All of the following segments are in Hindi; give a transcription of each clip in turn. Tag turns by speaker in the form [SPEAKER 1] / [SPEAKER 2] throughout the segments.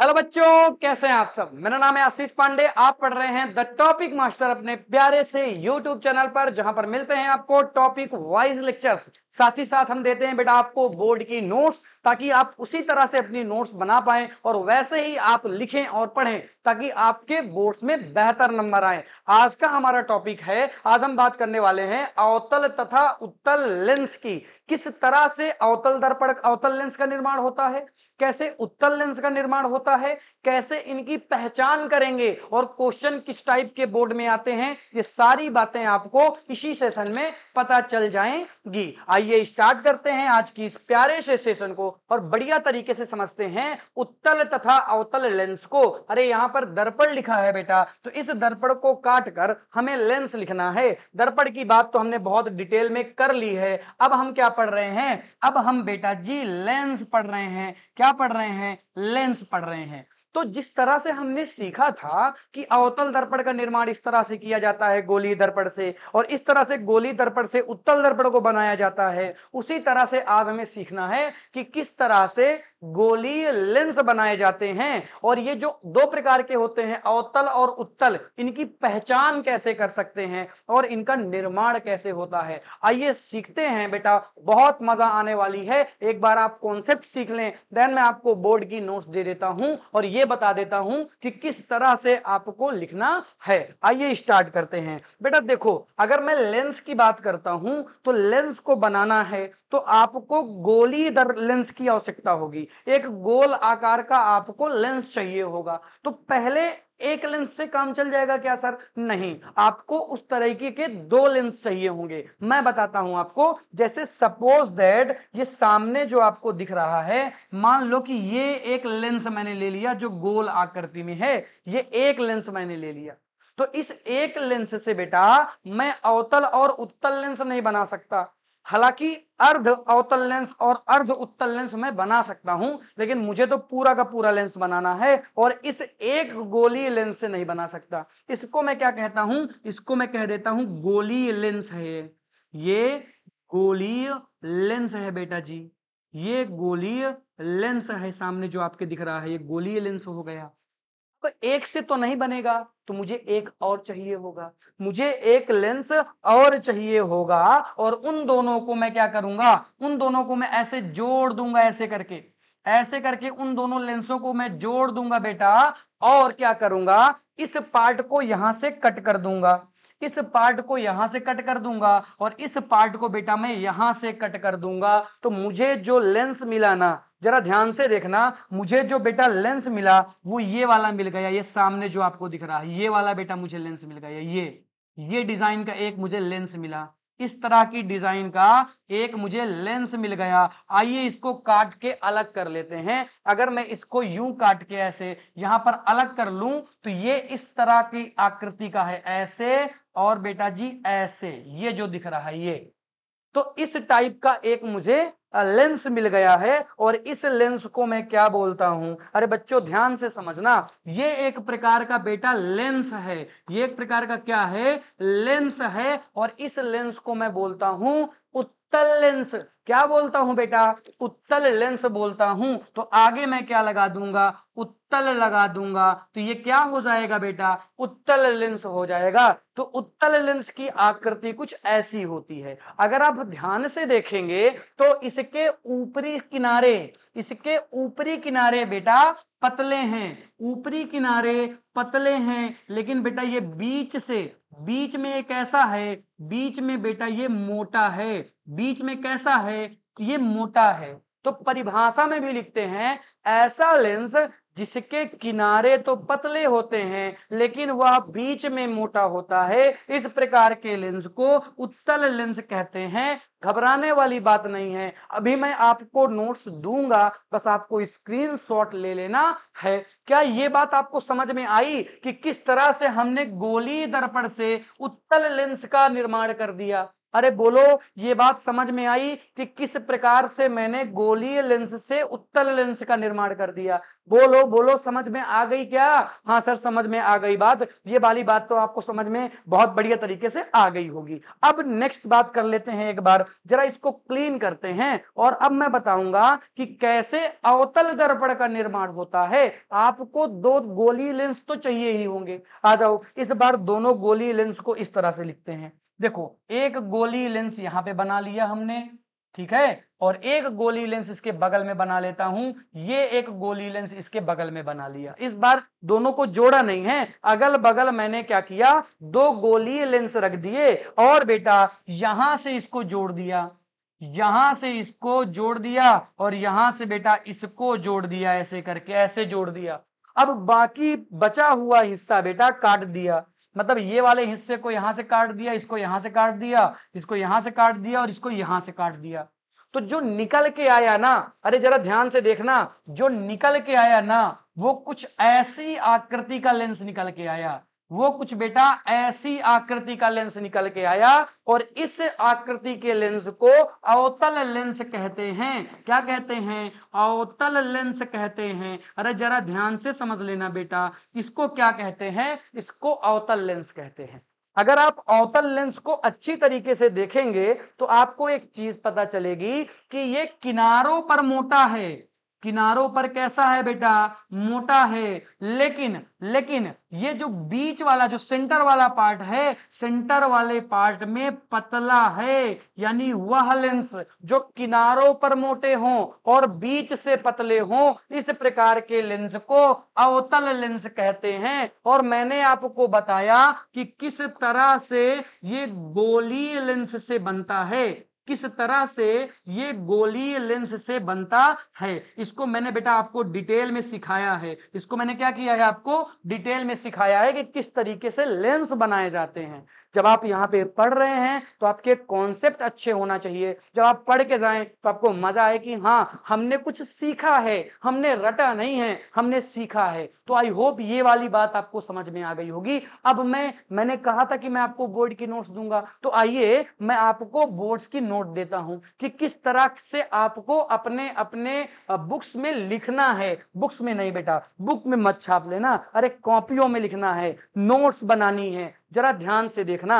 [SPEAKER 1] हेलो बच्चों कैसे हैं आप सब मेरा नाम है आशीष पांडे आप पढ़ रहे हैं द टॉपिक मास्टर अपने प्यारे से यूट्यूब चैनल पर जहां पर मिलते हैं आपको टॉपिक वाइज लेक्चर्स साथ ही साथ हम देते हैं बेटा आपको बोर्ड की नोट्स ताकि आप उसी तरह से अपनी नोट्स बना पाए और वैसे ही आप लिखें और पढ़ें ताकि आपके बोर्ड्स में बेहतर नंबर आए आज का हमारा टॉपिक है आज हम बात करने वाले हैं अवतल तथा उत्तल लेंस की किस तरह से अवतल दर्पण अवतल लेंस का निर्माण होता है कैसे उत्तल लेंस का निर्माण होता है कैसे इनकी पहचान करेंगे और क्वेश्चन किस टाइप के बोर्ड में आते हैं ये सारी बातें आपको इसी सेशन में पता चल जाएंगी आइए स्टार्ट करते हैं आज की इस प्यारे से सेशन को और बढ़िया तरीके से समझते हैं उत्तल तथा अवतल लेंस को अरे यहां पर दर्पण लिखा है बेटा तो इस दर्पण को काट कर हमें लेंस लिखना है दर्पण की बात तो हमने बहुत डिटेल में कर ली है अब हम क्या पढ़ रहे हैं अब हम बेटा जी लेंस पढ़ रहे हैं क्या क्या पढ़ रहे हैं लेंस पढ़ रहे हैं तो जिस तरह से हमने सीखा था कि अवतल दर्पण का निर्माण इस तरह से किया जाता है गोली दर्पण से और इस तरह से गोली दर्पण से उत्तल दर्पण को बनाया जाता है उसी तरह से आज हमें सीखना है कि किस तरह से गोली लेंस बनाए जाते हैं और ये जो दो प्रकार के होते हैं अवतल और उत्तल इनकी पहचान कैसे कर सकते हैं और इनका निर्माण कैसे होता है आइए सीखते हैं बेटा बहुत मजा आने वाली है एक बार आप कॉन्सेप्ट सीख लें देन मैं आपको बोर्ड की नोट्स दे देता हूं और ये ये बता देता हूं कि किस तरह से आपको लिखना है आइए स्टार्ट करते हैं बेटा देखो अगर मैं लेंस की बात करता हूं तो लेंस को बनाना है तो आपको गोली दर लेंस की आवश्यकता होगी एक गोल आकार का आपको लेंस चाहिए होगा तो पहले एक लेंस से काम चल जाएगा क्या सर नहीं आपको उस तरीके के दो लेंस चाहिए होंगे मैं बताता हूं आपको जैसे सपोज दैट ये सामने जो आपको दिख रहा है मान लो कि ये एक लेंस मैंने ले लिया जो गोल आकृति में है ये एक लेंस मैंने ले लिया तो इस एक लेंस से बेटा मैं अवतल और उत्तल लेंस नहीं बना सकता हालांकि अर्ध अवतल लेंस और अर्ध उत्तल लेंस मैं बना सकता हूं लेकिन मुझे तो पूरा का पूरा लेंस बनाना है और इस एक गोली लेंस से नहीं बना सकता इसको मैं क्या कहता हूं इसको मैं कह देता हूं गोली लेंस है ये गोलीय लेंस है बेटा जी ये गोलीय लेंस है सामने जो आपके दिख रहा है ये गोलीय लेंस हो गया तो एक से तो नहीं बनेगा तो मुझे एक और चाहिए होगा मुझे एक लेंस और चाहिए होगा और उन दोनों को मैं क्या करूंगा उन दोनों को मैं ऐसे जोड़ दूंगा ऐसे करके ऐसे करके उन दोनों लेंसों को मैं जोड़ दूंगा बेटा और क्या करूंगा इस पार्ट को यहां से कट कर दूंगा इस पार्ट को यहां से कट कर दूंगा और इस पार्ट को बेटा मैं यहां से कट कर दूंगा तो मुझे जो लेंस मिला ना जरा ध्यान से देखना मुझे जो बेटा लेंस मिला वो ये वाला मिल गया ये सामने जो आपको दिख रहा है ये वाला बेटा मुझे लेंस मिल गया ये ये डिजाइन का एक मुझे लेंस मिला इस तरह की डिजाइन का एक मुझे लेंस मिल गया आइए इसको काट के अलग कर लेते हैं अगर मैं इसको यूं काट के ऐसे यहां पर अलग कर लू तो ये इस तरह की आकृति का है ऐसे और बेटा जी ऐसे ये जो दिख रहा है ये तो इस टाइप का एक मुझे लेंस मिल गया है और इस लेंस को मैं क्या बोलता हूं अरे बच्चों ध्यान से समझना ये एक प्रकार का बेटा लेंस है ये एक प्रकार का क्या है लेंस है और इस लेंस को मैं बोलता हूं उत्तल लेंस क्या बोलता हूं बेटा उत्तल लेंस बोलता हूं तो आगे मैं क्या लगा दूंगा उत्तल लगा दूंगा तो ये क्या हो जाएगा बेटा उत्तल लेंस हो जाएगा तो उत्तल लेंस की आकृति कुछ ऐसी होती है अगर आप ध्यान से देखेंगे तो इसके ऊपरी किनारे इसके ऊपरी किनारे बेटा पतले हैं ऊपरी किनारे पतले हैं लेकिन बेटा ये बीच से बीच में ये कैसा है बीच में बेटा ये मोटा है बीच में कैसा है है ये मोटा है तो परिभाषा में भी लिखते हैं ऐसा लेंस जिसके किनारे तो पतले होते हैं लेकिन वह बीच में मोटा होता है इस प्रकार के लेंस को उत्तल लेंस कहते हैं घबराने वाली बात नहीं है अभी मैं आपको नोट्स दूंगा बस आपको स्क्रीनशॉट ले लेना है क्या ये बात आपको समझ में आई कि किस तरह से हमने गोली दर्पण से उत्तल लेंस का निर्माण कर दिया अरे बोलो ये बात समझ में आई कि किस प्रकार से मैंने गोलीय लेंस से उत्तल लेंस का निर्माण कर दिया बोलो बोलो समझ में आ गई क्या हाँ सर समझ में आ गई बात ये वाली बात तो आपको समझ में बहुत बढ़िया तरीके से आ गई होगी अब नेक्स्ट बात कर लेते हैं एक बार जरा इसको क्लीन करते हैं और अब मैं बताऊंगा कि कैसे अवतल दर्पण का निर्माण होता है आपको दो गोली लेंस तो चाहिए ही होंगे आ जाओ इस बार दोनों गोली लेंस को इस तरह से लिखते हैं देखो एक गोली लेंस यहां पे बना लिया हमने ठीक है और एक गोली लेंस इसके बगल में बना लेता हूं ये एक गोली लेंस इसके बगल में बना लिया इस बार दोनों को जोड़ा नहीं है अगल बगल मैंने क्या किया दो गोली लेंस रख दिए और बेटा यहां से इसको जोड़ दिया यहां से इसको जोड़ दिया और यहां से बेटा इसको जोड़ दिया ऐसे करके ऐसे जोड़ दिया अब बाकी बचा हुआ हिस्सा बेटा काट दिया मतलब ये वाले हिस्से को यहाँ से काट दिया इसको यहां से काट दिया इसको यहां से काट दिया और इसको यहां से काट दिया तो जो निकल के आया ना अरे जरा ध्यान से देखना जो निकल के आया ना वो कुछ ऐसी आकृति का लेंस निकल के आया वो कुछ बेटा ऐसी आकृति का लेंस निकल के आया और इस आकृति के लेंस को अवतल लेंस कहते हैं क्या कहते हैं अवतल लेंस कहते हैं अरे जरा ध्यान से समझ लेना बेटा इसको क्या कहते हैं इसको अवतल लेंस कहते हैं अगर आप अवतल लेंस को अच्छी तरीके से देखेंगे तो आपको एक चीज पता चलेगी कि ये किनारों पर मोटा है किनारों पर कैसा है बेटा मोटा है लेकिन लेकिन ये जो बीच वाला जो सेंटर वाला पार्ट है सेंटर वाले पार्ट में पतला है यानी वह लेंस जो किनारों पर मोटे हों और बीच से पतले हों इस प्रकार के लेंस को अवतल लेंस कहते हैं और मैंने आपको बताया कि किस तरह से ये गोली लेंस से बनता है किस तरह से ये गोलीय लेंस से बनता है इसको मैंने बेटा आपको डिटेल में सिखाया है इसको मैंने क्या किया है आपको डिटेल में सिखाया है कि किस तरीके से लेंस बनाए जाते हैं जब आप यहाँ पे पढ़ रहे हैं तो आपके कॉन्सेप्ट अच्छे होना चाहिए जब आप पढ़ के जाए तो आपको मजा आए कि हाँ हमने कुछ सीखा है हमने रटा नहीं है हमने सीखा है तो आई होप ये वाली बात आपको समझ में आ गई होगी अब मैं मैंने कहा था कि मैं आपको बोर्ड की नोट्स दूंगा तो आइए मैं आपको बोर्ड्स की नोट नोट देता हूं कि किस तरह से आपको अपने अपने बुक्स में लिखना है बुक्स में नहीं बेटा बुक में मत छाप लेना अरे कॉपियों में लिखना है नोट्स बनानी है जरा ध्यान से देखना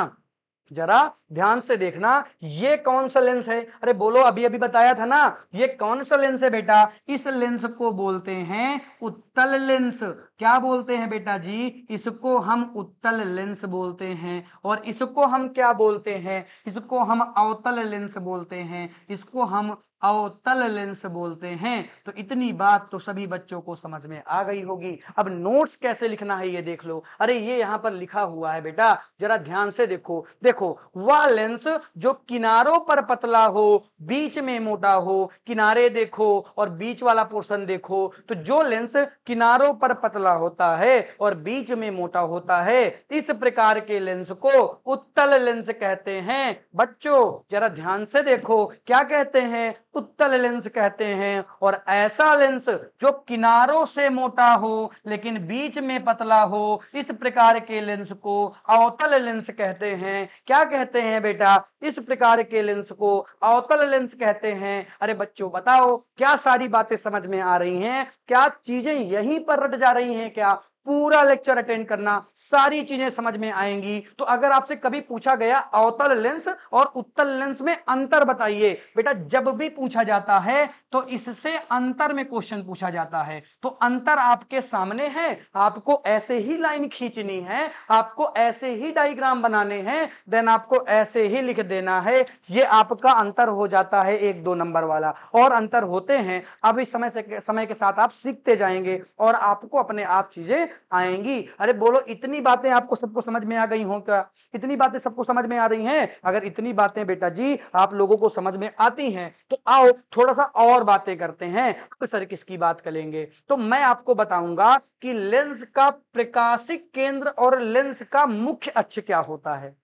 [SPEAKER 1] जरा ध्यान से देखना ये कौन सा लेंस है अरे बोलो अभी अभी बताया था ना ये कौन सा लेंस है बेटा इस लेंस को बोलते हैं उत्तल लेंस क्या बोलते हैं बेटा जी इसको हम उत्तल लेंस बोलते हैं और इसको हम क्या बोलते हैं इसको हम अवतल लेंस बोलते हैं इसको हम अवतल लेंस बोलते हैं तो इतनी बात तो सभी बच्चों को समझ में आ गई होगी अब नोट्स कैसे लिखना है ये देख लो अरे ये यहाँ पर लिखा हुआ है बेटा जरा ध्यान से देखो देखो वह लेंस जो किनारों पर पतला हो बीच में मोटा हो किनारे देखो और बीच वाला पोर्शन देखो तो जो लेंस किनारों पर पतला होता है और बीच में मोटा होता है इस प्रकार के लेंस को उत्तल लेंस कहते हैं बच्चों जरा ध्यान से देखो क्या कहते हैं उत्तल लेंस कहते हैं और ऐसा लेंस जो किनारों से मोटा हो लेकिन बीच में पतला हो इस प्रकार के लेंस को अवतल लेंस कहते हैं क्या कहते हैं बेटा इस प्रकार के लेंस को अवतल लेंस कहते हैं अरे बच्चों बताओ क्या सारी बातें समझ में आ रही हैं क्या चीजें यहीं पर रट जा रही हैं क्या पूरा लेक्चर अटेंड करना सारी चीजें समझ में आएंगी तो अगर आपसे कभी पूछा गया अवतल लेंस और उत्तल लेंस में अंतर बताइए बेटा जब भी पूछा जाता है तो इससे अंतर में क्वेश्चन पूछा जाता है तो अंतर आपके सामने है आपको ऐसे ही लाइन खींचनी है आपको ऐसे ही डायग्राम बनाने हैं देन आपको ऐसे ही लिख देना है ये आपका अंतर हो जाता है एक दो नंबर वाला और अंतर होते हैं अब इस समय से समय के साथ आप सीखते जाएंगे और आपको अपने आप चीजें आएंगी अरे बोलो इतनी बातें आपको सबको समझ में आ गई हो क्या इतनी बातें सबको समझ में आ रही हैं अगर इतनी बातें बेटा जी आप लोगों को समझ में आती हैं तो आओ थोड़ा सा और बातें करते हैं तो सर किसकी बात करेंगे तो मैं आपको बताऊंगा कि लेंस का प्रकाशिक केंद्र और लेंस का मुख्य अक्ष क्या होता है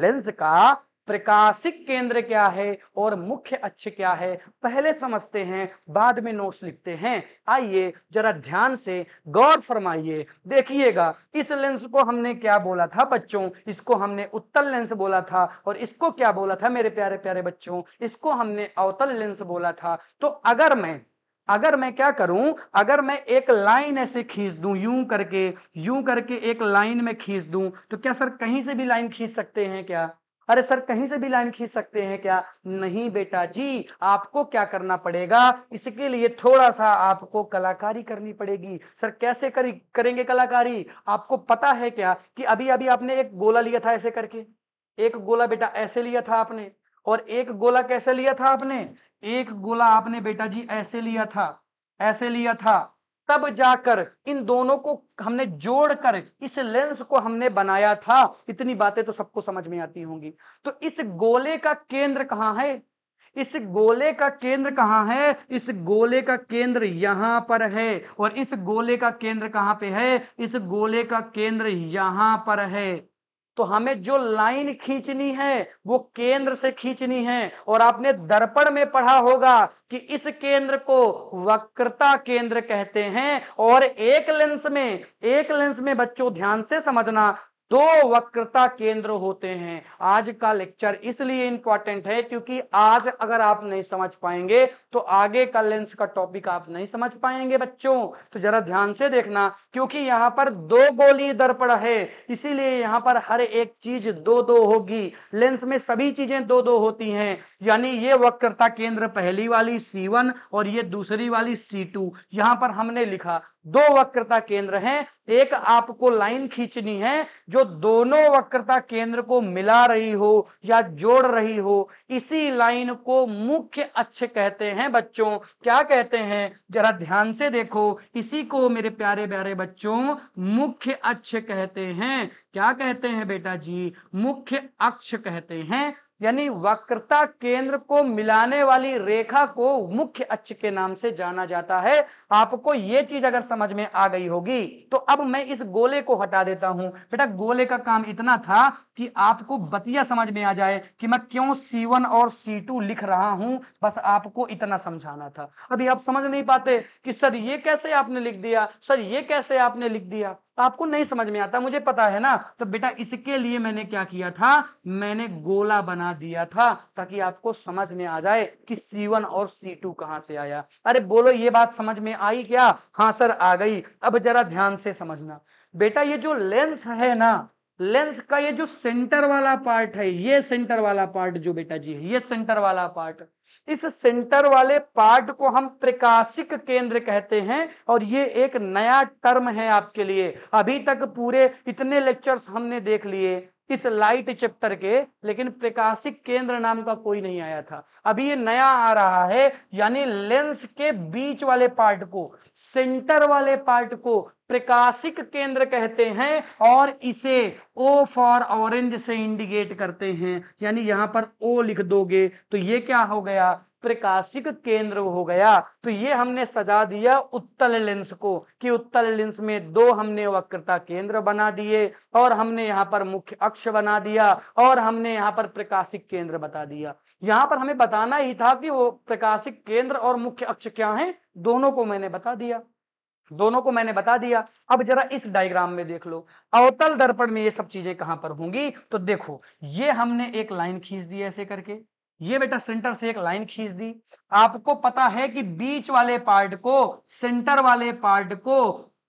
[SPEAKER 1] लेंस का प्रकाशिक केंद्र क्या है और मुख्य अक्ष क्या है पहले समझते हैं बाद में नोट्स लिखते हैं आइए जरा ध्यान से गौर फरमाइए देखिएगा इस लेंस को हमने क्या बोला था बच्चों इसको हमने उत्तल लेंस बोला था और इसको क्या बोला था मेरे प्यारे प्यारे बच्चों इसको हमने अवतल लेंस बोला था तो अगर मैं अगर मैं क्या करूं अगर मैं एक लाइन ऐसे खींच दूं यूं करके यूं करके एक लाइन में खींच दूं तो क्या सर कहीं से भी लाइन खींच सकते हैं क्या अरे सर कहीं से भी लाइन खींच सकते हैं क्या नहीं बेटा जी आपको क्या करना पड़ेगा इसके लिए थोड़ा सा आपको कलाकारी करनी पड़ेगी सर कैसे करी करेंगे कलाकारी आपको पता है क्या कि अभी अभी आपने एक गोला लिया था ऐसे करके एक गोला बेटा ऐसे लिया था आपने और एक गोला कैसे लिया था आपने एक गोला आपने बेटा जी ऐसे लिया था ऐसे लिया था तब जाकर इन दोनों को हमने जोड़कर इस लेंस को हमने बनाया था इतनी बातें तो सबको समझ में आती होंगी तो इस गोले का केंद्र कहाँ है इस गोले का केंद्र कहाँ है इस गोले का केंद्र यहां पर है और इस गोले का केंद्र कहाँ पे है इस गोले का केंद्र यहां पर है तो हमें जो लाइन खींचनी है वो केंद्र से खींचनी है और आपने दर्पण में पढ़ा होगा कि इस केंद्र को वक्रता केंद्र कहते हैं और एक लेंस में एक लेंस में बच्चों ध्यान से समझना दो वक्रता केंद्र होते हैं आज का लेक्चर इसलिए इंपॉर्टेंट है क्योंकि आज अगर आप नहीं समझ पाएंगे तो आगे का लेंस का टॉपिक आप नहीं समझ पाएंगे बच्चों तो जरा ध्यान से देखना क्योंकि यहां पर दो गोली दर्पण है इसीलिए यहां पर हर एक चीज दो दो होगी लेंस में सभी चीजें दो दो होती हैं यानी ये वक्रता केंद्र पहली वाली C1 और ये दूसरी वाली C2 यहां पर हमने लिखा दो वक्रता केंद्र हैं एक आपको लाइन खींचनी है जो दोनों वक्रता केंद्र को मिला रही हो या जोड़ रही हो इसी लाइन को मुख्य अक्ष कहते हैं हैं बच्चों क्या कहते हैं जरा ध्यान से देखो इसी को मेरे प्यारे प्यारे बच्चों मुख्य अक्ष कहते हैं क्या कहते हैं बेटा जी मुख्य अक्ष कहते हैं यानी वक्रता केंद्र को मिलाने वाली रेखा को मुख्य अक्ष के नाम से जाना जाता है आपको ये चीज अगर समझ में आ गई होगी तो अब मैं इस गोले को हटा देता हूं बेटा गोले का काम इतना था कि आपको बतिया समझ में आ जाए कि मैं क्यों C1 और C2 लिख रहा हूं बस आपको इतना समझाना था अभी आप समझ नहीं पाते कि सर ये कैसे आपने लिख दिया सर ये कैसे आपने लिख दिया आपको नहीं समझ में आता मुझे पता है ना तो बेटा इसके लिए मैंने क्या किया था मैंने गोला बना दिया था ताकि आपको समझ में आ जाए कि C1 और C2 कहां से आया अरे बोलो ये बात समझ में आई क्या हाँ सर आ गई अब जरा ध्यान से समझना बेटा ये जो लेंस है ना लेंस का ये जो सेंटर वाला पार्ट है ये सेंटर वाला पार्ट जो बेटा जी है ये सेंटर वाला पार्ट इस सेंटर वाले पार्ट को हम प्रकाशिक केंद्र कहते हैं और ये एक नया टर्म है आपके लिए अभी तक पूरे इतने लेक्चर्स हमने देख लिए इस लाइट चैप्टर के लेकिन प्रकाशिक केंद्र नाम का कोई नहीं आया था अभी ये नया आ रहा है यानी लेंस के बीच वाले पार्ट को सेंटर वाले पार्ट को प्रकाशिक केंद्र कहते हैं और इसे ओ फॉर ऑरेंज से इंडिकेट करते हैं यानी यहां पर ओ लिख दोगे तो ये क्या हो गया प्रकाशिक केंद्र हो गया तो ये हमने सजा दिया उत्तल लेंस को कि उत्तल लेंस में दो हमने वक्रता केंद्र बना दिए और हमने यहाँ पर मुख्य अक्ष बना दिया और हमने यहाँ पर प्रकाशिक केंद्र बता दिया यहाँ पर हमें बताना ही था कि वो प्रकाशिक केंद्र और मुख्य अक्ष क्या है दोनों को मैंने बता दिया दोनों को मैंने बता दिया अब जरा इस डायग्राम में देख लो अवतल दर्पण में ये सब चीजें कहां पर होंगी तो देखो ये हमने एक लाइन खींच दी ऐसे करके ये बेटा सेंटर से एक लाइन खींच दी आपको पता है कि बीच वाले पार्ट को सेंटर वाले पार्ट को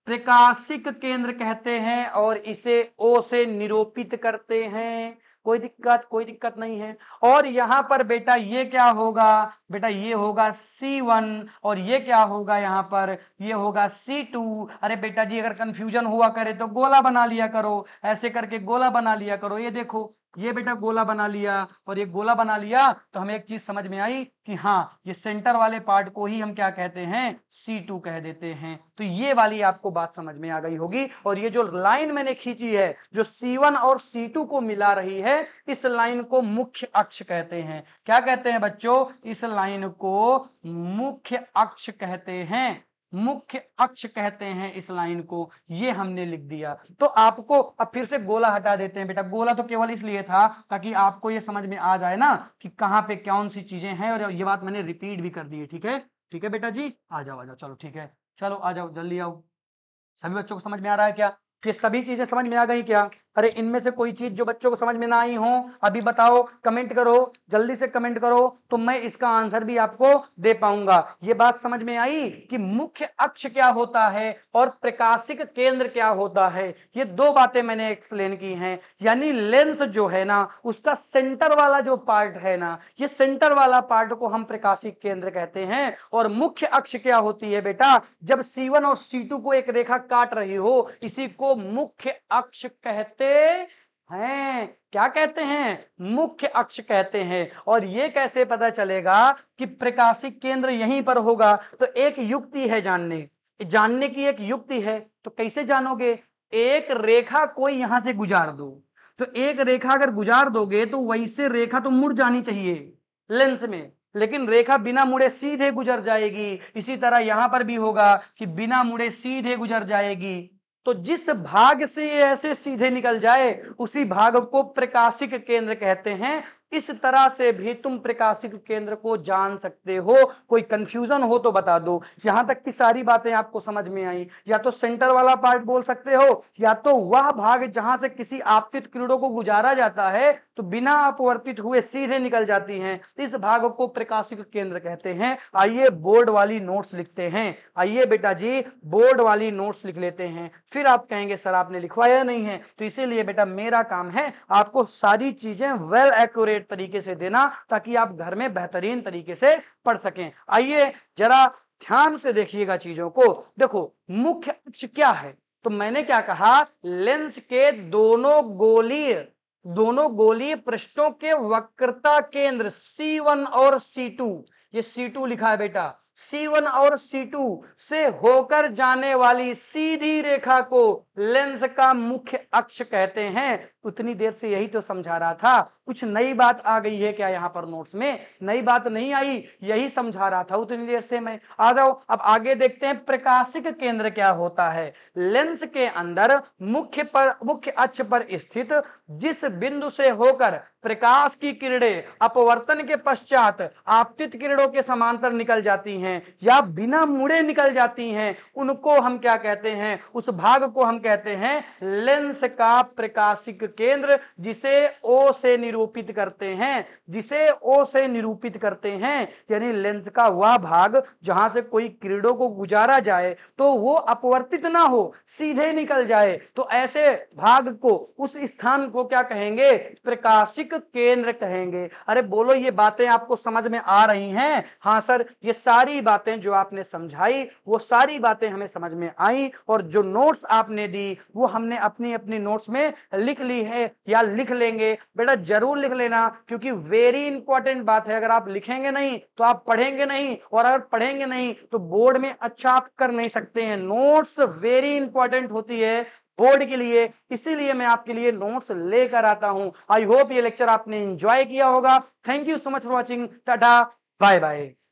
[SPEAKER 1] प्रकाशिक केंद्र कहते हैं और इसे ओ से निरूपित करते हैं कोई दिक्कत कोई दिक्कत नहीं है और यहाँ पर बेटा ये क्या होगा बेटा ये होगा C1 और ये क्या होगा यहाँ पर ये होगा C2 अरे बेटा जी अगर कंफ्यूजन हुआ करे तो गोला बना लिया करो ऐसे करके गोला बना लिया करो ये देखो ये बेटा गोला बना लिया और ये गोला बना लिया तो हमें एक चीज समझ में आई कि हाँ ये सेंटर वाले पार्ट को ही हम क्या कहते हैं C2 कह देते हैं तो ये वाली आपको बात समझ में आ गई होगी और ये जो लाइन मैंने खींची है जो C1 और C2 को मिला रही है इस लाइन को मुख्य अक्ष कहते हैं क्या कहते हैं बच्चों इस लाइन को मुख्य अक्ष कहते हैं मुख्य अक्ष कहते हैं इस लाइन को ये हमने लिख दिया तो आपको अब फिर से गोला हटा देते हैं बेटा गोला तो केवल इसलिए था ताकि आपको ये समझ में आ जाए ना कि कहाँ पे कौन सी चीजें हैं और ये बात मैंने रिपीट भी कर दी है ठीक है ठीक है बेटा जी आ जाओ आ जाओ चलो ठीक है चलो आ जाओ जल्दी आओ सभी बच्चों को समझ में आ रहा है क्या ये सभी चीजें समझ में आ गई क्या अरे इनमें से कोई चीज जो बच्चों को समझ में ना आई हो अभी बताओ कमेंट करो जल्दी से कमेंट करो तो मैं इसका आंसर भी आपको दे पाऊंगा ये बात समझ में आई कि मुख्य अक्ष क्या होता है और प्रकाशिक केंद्र क्या होता है ये दो बातें मैंने एक्सप्लेन की हैं यानी लेंस जो है ना उसका सेंटर वाला जो पार्ट है ना ये सेंटर वाला पार्ट को हम प्रकाशिक केंद्र कहते हैं और मुख्य अक्ष क्या होती है बेटा जब सी और सी को एक रेखा काट रही हो इसी को मुख्य अक्ष कहते कहते हैं क्या कहते हैं मुख्य अक्ष कहते हैं और ये कैसे पता चलेगा कि प्रकाशिक केंद्र यहीं पर होगा तो एक युक्ति है जानने जानने की एक युक्ति है तो कैसे जानोगे एक रेखा कोई यहां से गुजार दो तो एक रेखा अगर गुजार दोगे तो वैसे रेखा तो मुड़ जानी चाहिए लेंस में लेकिन रेखा बिना मुड़े सीधे गुजर जाएगी इसी तरह यहां पर भी होगा कि बिना मुड़े सीधे गुजर जाएगी तो जिस भाग से ऐसे सीधे निकल जाए उसी भाग को प्रकाशिक केंद्र कहते हैं इस तरह से भी तुम प्रकाशित केंद्र को जान सकते हो कोई कंफ्यूजन हो तो बता दो यहां तक की सारी बातें आपको समझ में आई या तो सेंटर वाला पार्ट बोल सकते हो या तो वह भाग जहां से किसी आपतित किरणों को गुजारा जाता है तो बिना अपवर्तित हुए सीधे निकल जाती हैं इस भाग को प्रकाशित केंद्र कहते हैं आइए बोर्ड वाली नोट्स लिखते हैं आइए बेटा जी बोर्ड वाली नोट्स लिख लेते हैं फिर आप कहेंगे सर आपने लिखवाया नहीं है तो इसीलिए बेटा मेरा काम है आपको सारी चीजें वेल एक्यूरेट परफेक्ट तरीके से देना ताकि आप घर में बेहतरीन तरीके से पढ़ सकें आइए जरा ध्यान से देखिएगा चीजों को देखो मुख्य अक्ष क्या है तो मैंने क्या कहा लेंस के दोनों गोलीय दोनों गोलीय पृष्ठों के वक्रता केंद्र C1 और C2 ये C2 लिखा है बेटा C1 और C2 से होकर जाने वाली सीधी रेखा को लेंस का मुख्य अक्ष कहते हैं उतनी देर से यही तो समझा रहा था कुछ नई बात आ गई है क्या यहाँ पर नोट्स में नई बात नहीं आई यही समझा रहा था उतनी देर से मैं आ जाओ अब आगे देखते हैं प्रकाशिक केंद्र क्या होता है लेंस के अंदर मुख्य पर मुख्य अक्ष पर स्थित जिस बिंदु से होकर प्रकाश की किरणें अपवर्तन के पश्चात आपतित किरणों के समांतर निकल जाती हैं या बिना मुड़े निकल जाती हैं उनको हम क्या कहते हैं उस भाग को हम कहते हैं लेंस का प्रकाशिक केंद्र जिसे ओ से निरूपित करते हैं जिसे ओ से निरूपित करते हैं यानी लेंस का वह भाग जहां से कोई क्रीडों को गुजारा जाए तो वो अपवर्तित ना हो सीधे निकल जाए तो ऐसे भाग को उस स्थान को क्या कहेंगे प्रकाशिक केंद्र कहेंगे अरे बोलो ये बातें आपको समझ में आ रही हैं हाँ सर ये सारी बातें जो आपने समझाई वो सारी बातें हमें समझ में आई और जो नोट्स आपने दी वो हमने अपनी अपनी नोट्स में लिख ली है या लिख लेंगे बेटा जरूर लिख लेना क्योंकि वेरी इंपॉर्टेंट बात है अगर आप लिखेंगे नहीं तो आप पढ़ेंगे नहीं और अगर पढ़ेंगे नहीं तो बोर्ड में अच्छा आप कर नहीं सकते हैं नोट्स वेरी इंपॉर्टेंट होती है बोर्ड के लिए इसीलिए मैं आपके लिए नोट्स लेकर आता हूं आई होप ये लेक्चर आपने एंजॉय किया होगा thank you so much for watching टाटा बाय बाय